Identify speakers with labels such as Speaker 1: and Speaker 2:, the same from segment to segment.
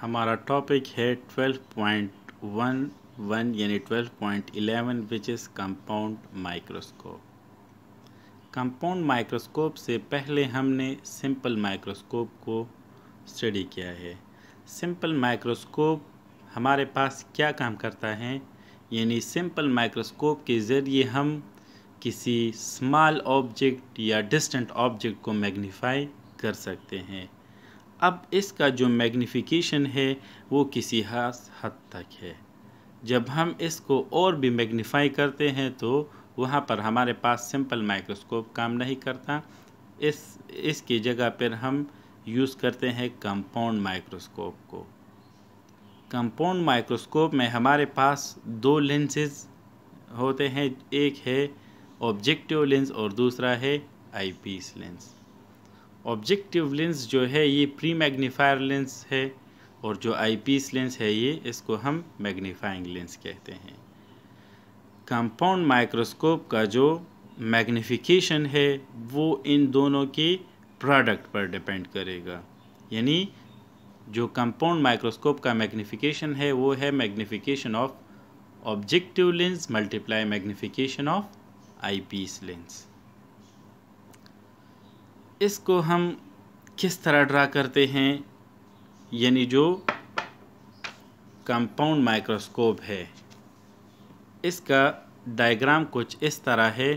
Speaker 1: हमारा टॉपिक है twelve point one one यानी twelve point eleven which is compound microscope compound microscope से पहले हमने सिंपल माइक्रोस्कोप को स्टडी किया है सिंपल माइक्रोस्कोप हमारे पास क्या काम करता है यानी सिंपल माइक्रोस्कोप के ज़रिए हम किसी स्मॉल ऑब्जेक्ट या डिस्टेंट ऑब्जेक्ट को मैग्नीफाई कर सकते हैं अब इसका जो मैग्नीफिकेशन है वो किसी खास हद तक है जब हम इसको और भी मैग्नीफाई करते हैं तो वहाँ पर हमारे पास सिंपल माइक्रोस्कोप काम नहीं करता इस इसकी जगह पर हम यूज़ करते हैं कंपाउंड माइक्रोस्कोप को कंपाउंड माइक्रोस्कोप में हमारे पास दो लेंसेज होते हैं एक है ऑब्जेक्टिव लेंस और दूसरा है आईपीस लेंस ऑब्जेक्टिव लेंस जो है ये प्री मैग्नीफायर लेंस है और जो आईपीस लेंस है ये इसको हम मैग्नीफाइंग लेंस कहते हैं कंपाउंड माइक्रोस्कोप का जो मैग्नीफिकेशन है वो इन दोनों के प्रोडक्ट पर डिपेंड करेगा यानी जो कंपाउंड माइक्रोस्कोप का मैग्नीफिकेशन है वो है magnification of objective lens multiply magnification of eyepiece lens इसको हम किस तरह ड्रा करते हैं यानी जो कंपाउंड माइक्रोस्कोप है इसका डायग्राम कुछ इस तरह है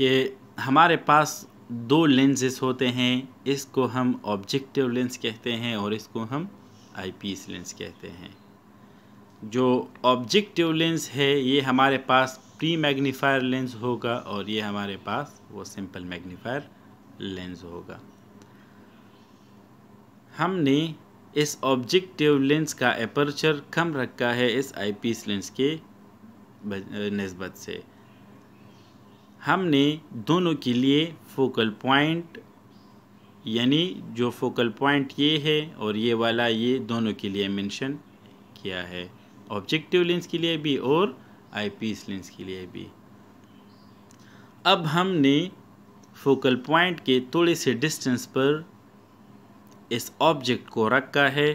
Speaker 1: कि हमारे पास दो लेंसेस होते हैं इसको हम ऑब्जेक्टिव लेंस कहते हैं और इसको हम आईपीस लेंस कहते हैं जो ऑब्जेक्टिव लेंस है ये हमारे पास प्री मैग्नीफायर लेंस होगा और ये हमारे पास वो सिंपल मैग्नीफायर लेंस होगा हमने इस ऑब्जेक्टिव लेंस का एपर्चर कम रखा है इस आईपीस लेंस के नस्बत से हमने दोनों के लिए फोकल पॉइंट यानी जो फोकल पॉइंट ये है और ये वाला ये दोनों के लिए मेंशन किया है ऑब्जेक्टिव लेंस के लिए भी और आई पीस लेंस के लिए भी अब हमने फोकल पॉइंट के थोड़े से डिस्टेंस पर इस ऑब्जेक्ट को रखा है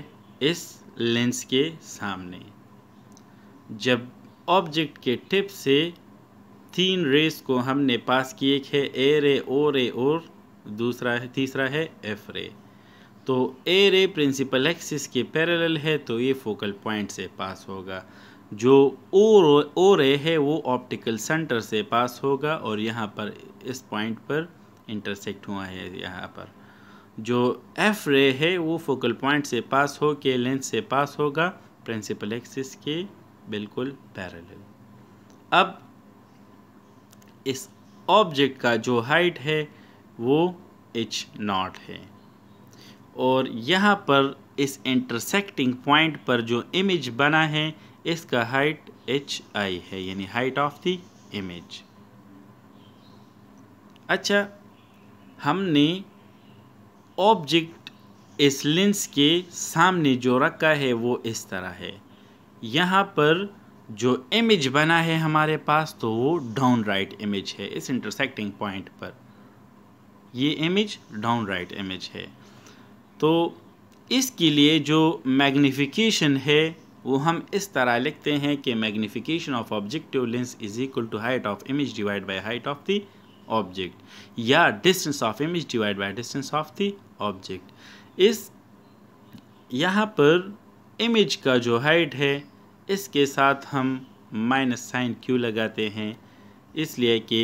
Speaker 1: इस लेंस के सामने जब ऑब्जेक्ट के टिप से तीन रेस को हमने पास किए है ए रे ओ रे और दूसरा है तीसरा है एफ रे तो ए रे प्रिंसिपल एक्सिस के पैरेलल है तो ये फोकल पॉइंट से पास होगा जो ओ ओ रे है वो ऑप्टिकल सेंटर से पास होगा और यहाँ पर इस पॉइंट पर इंटरसेक्ट हुआ है यहाँ पर जो एफ रे है वो फोकल पॉइंट से पास हो के लेंस से पास होगा प्रिंसिपल एक्सिस के बिल्कुल पैरेलल अब इस ऑब्जेक्ट का जो हाइट है वो एच नॉट है और यहाँ पर इस इंटरसेक्टिंग पॉइंट पर जो इमेज बना है इसका हाइट एच आई है यानी हाइट ऑफ द इमेज अच्छा हमने ऑब्जेक्ट इस लेंस के सामने जो रखा है वो इस तरह है यहाँ पर जो इमेज बना है हमारे पास तो वो डाउन राइट इमेज है इस इंटरसेक्टिंग पॉइंट पर ये इमेज डाउन राइट इमेज है तो इसके लिए जो मैग्नीफिकेशन है वो हम इस तरह लिखते हैं कि magnification of objective lens is equal to height of image divide by height of the object या distance of image divide by distance of the object इस यहाँ पर इमेज का जो हाइट है इसके साथ हम माइनस साइन क्यू लगाते हैं इसलिए कि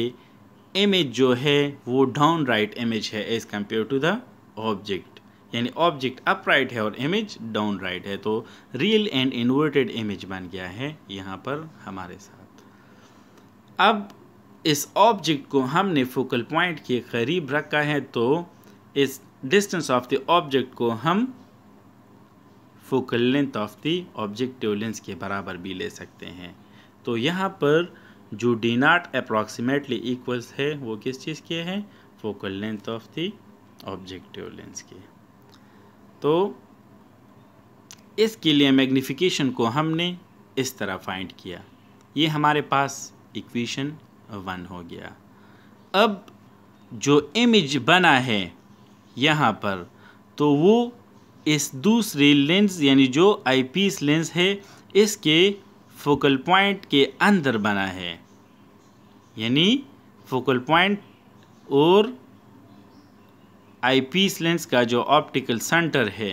Speaker 1: इमेज जो है वो डाउन राइट इमेज है as compare to the object यानी ऑब्जेक्ट अप राइट है और इमेज डाउन राइट है तो रियल एंड इन्वर्टेड इमेज बन गया है यहाँ पर हमारे साथ अब इस ऑब्जेक्ट को हमने फोकल पॉइंट के करीब रखा है तो इस डिस्टेंस ऑफ द ऑब्जेक्ट को हम focal length of the objective lens के बराबर भी ले सकते हैं तो यहाँ पर जो डी नाट अप्रॉक्सीमेटली इक्वल्स है वो किस चीज़ के हैं focal length of the objective lens के तो इसके लिए मैग्नीफिकेशन को हमने इस तरह फाइंड किया ये हमारे पास इक्वेशन वन हो गया अब जो इमेज बना है यहाँ पर तो वो इस दूसरे लेंस यानी जो आईपीस लेंस है इसके फोकल पॉइंट के अंदर बना है यानी फोकल पॉइंट और आईपीस लेंस का जो ऑप्टिकल सेंटर है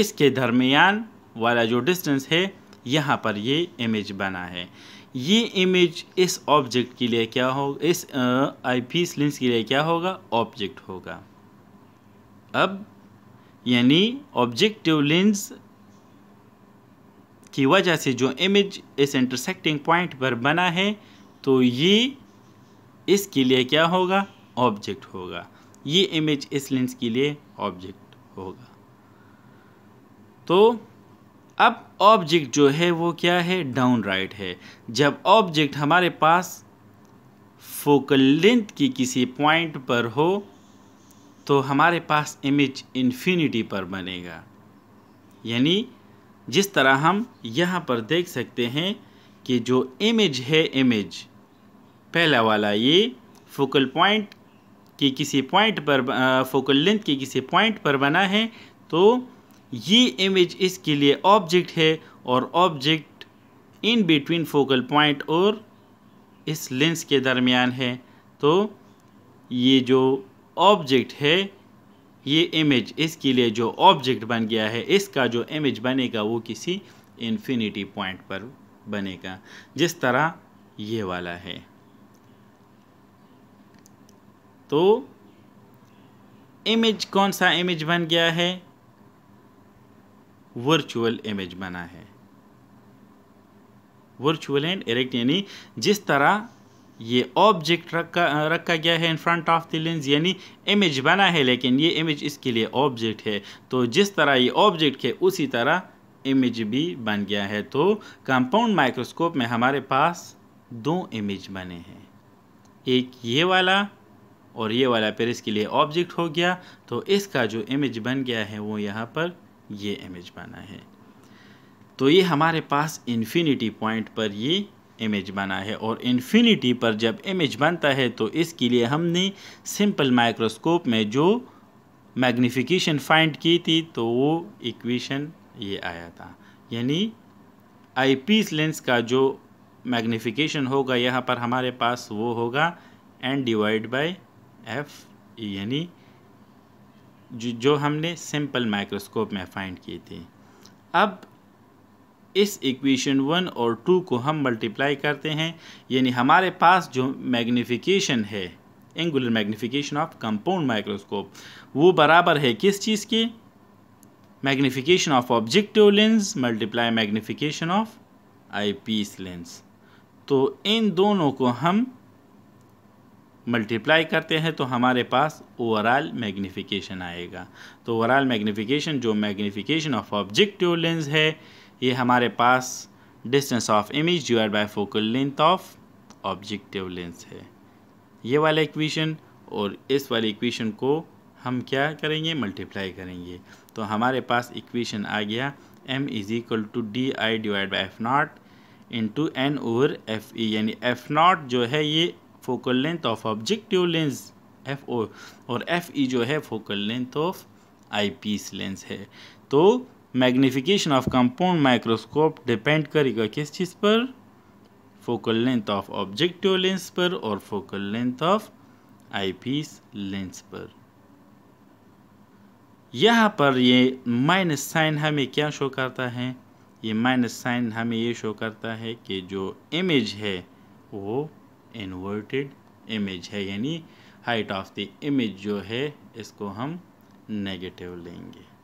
Speaker 1: इसके दरमियान वाला जो डिस्टेंस है यहाँ पर ये इमेज बना है ये इमेज इस ऑब्जेक्ट के लिए क्या हो इस आईपीस लेंस के लिए क्या होगा ऑब्जेक्ट होगा अब यानी ऑब्जेक्टिव लेंस की वजह से जो इमेज इस इंटरसेक्टिंग पॉइंट पर बना है तो ये इसके लिए क्या होगा ऑब्जेक्ट होगा ये इमेज इस लेंस के लिए ऑब्जेक्ट होगा तो अब ऑब्जेक्ट जो है वो क्या है डाउन राइट है जब ऑब्जेक्ट हमारे पास फोकल लेंथ की किसी पॉइंट पर हो तो हमारे पास इमेज इन्फिनिटी पर बनेगा यानी जिस तरह हम यहाँ पर देख सकते हैं कि जो इमेज है इमेज पहला वाला ये फोकल पॉइंट के किसी पॉइंट पर फोकल लेंथ के किसी पॉइंट पर बना है तो ये इमेज इसके लिए ऑब्जेक्ट है और object in between focal point और इस लेंस के दरमियान है तो ये जो ऑब्जेक्ट है ये इमेज इसके लिए जो ऑब्जेक्ट बन गया है इसका जो इमेज बनेगा वो किसी इन्फिनिटी पॉइंट पर बनेगा जिस तरह ये वाला है तो इमेज कौन सा इमेज बन गया है वर्चुअल इमेज बना है वर्चुअल एंड इरेक्ट यानी जिस तरह ये ऑब्जेक्ट रखा रखा गया है in front of the lens यानी इमेज बना है लेकिन ये इमेज इसके लिए ऑब्जेक्ट है तो जिस तरह ये ऑब्जेक्ट है उसी तरह इमेज भी बन गया है तो कंपाउंड माइक्रोस्कोप में हमारे पास दो इमेज बने हैं एक ये वाला और ये वाला फिर इसके लिए ऑब्जेक्ट हो गया तो इसका जो इमेज बन गया है वो यहाँ पर ये इमेज बना है तो ये हमारे पास इन्फिनिटी पॉइंट पर ये इमेज बना है और इन्फिनिटी पर जब इमेज बनता है तो इसके लिए हमने सिंपल माइक्रोस्कोप में जो मैग्नीफिकेशन फाइंड की थी तो वो इक्वेशन ये आया था यानी आईपीस लेंस का जो मैग्नीफिकेशन होगा यहाँ पर हमारे पास वो होगा एन डिवाइड बाई एफ यानी जो हमने सिंपल माइक्रोस्कोप में फाइंड किए थे अब इस इक्वेशन वन और टू को हम मल्टीप्लाई करते हैं यानी हमारे पास जो मैग्नीफिकेशन है angular magnification of compound microscope वो बराबर है किस चीज़ के magnification of objective lens multiply magnification of eyepiece lens तो इन दोनों को हम मल्टीप्लाई करते हैं तो हमारे पास ओवरऑल मैग्नीफिकेशन आएगा तो ओवरऑल मैग्नीफिकेशन जो मैग्नीफिकेशन ऑफ ऑब्जेक्टिव लेंस है ये हमारे पास distance of image divide by focal length of objective lens है ये वाला इक्वेशन और इस वाले इक्वेशन को हम क्या करेंगे मल्टीप्लाई करेंगे तो हमारे पास इक्वेशन आ गया m is equal to D I divide by F naught into N over F E यानी एफ नॉट जो है ये focal length of objective lens F O और एफ ई e जो है focal length of eyepiece lens है तो magnification of compound microscope depend करेगा किस चीज़ पर focal length of objective lens पर और focal length of eyepiece lens पर यहाँ पर ये माइनस साइन हमें क्या शो करता है ये माइनस साइन हमें ये शो करता है कि जो इमेज है वो इन्वर्टेड इमेज है यानी हाइट ऑफ द इमेज जो है इसको हम नेगेटिव लेंगे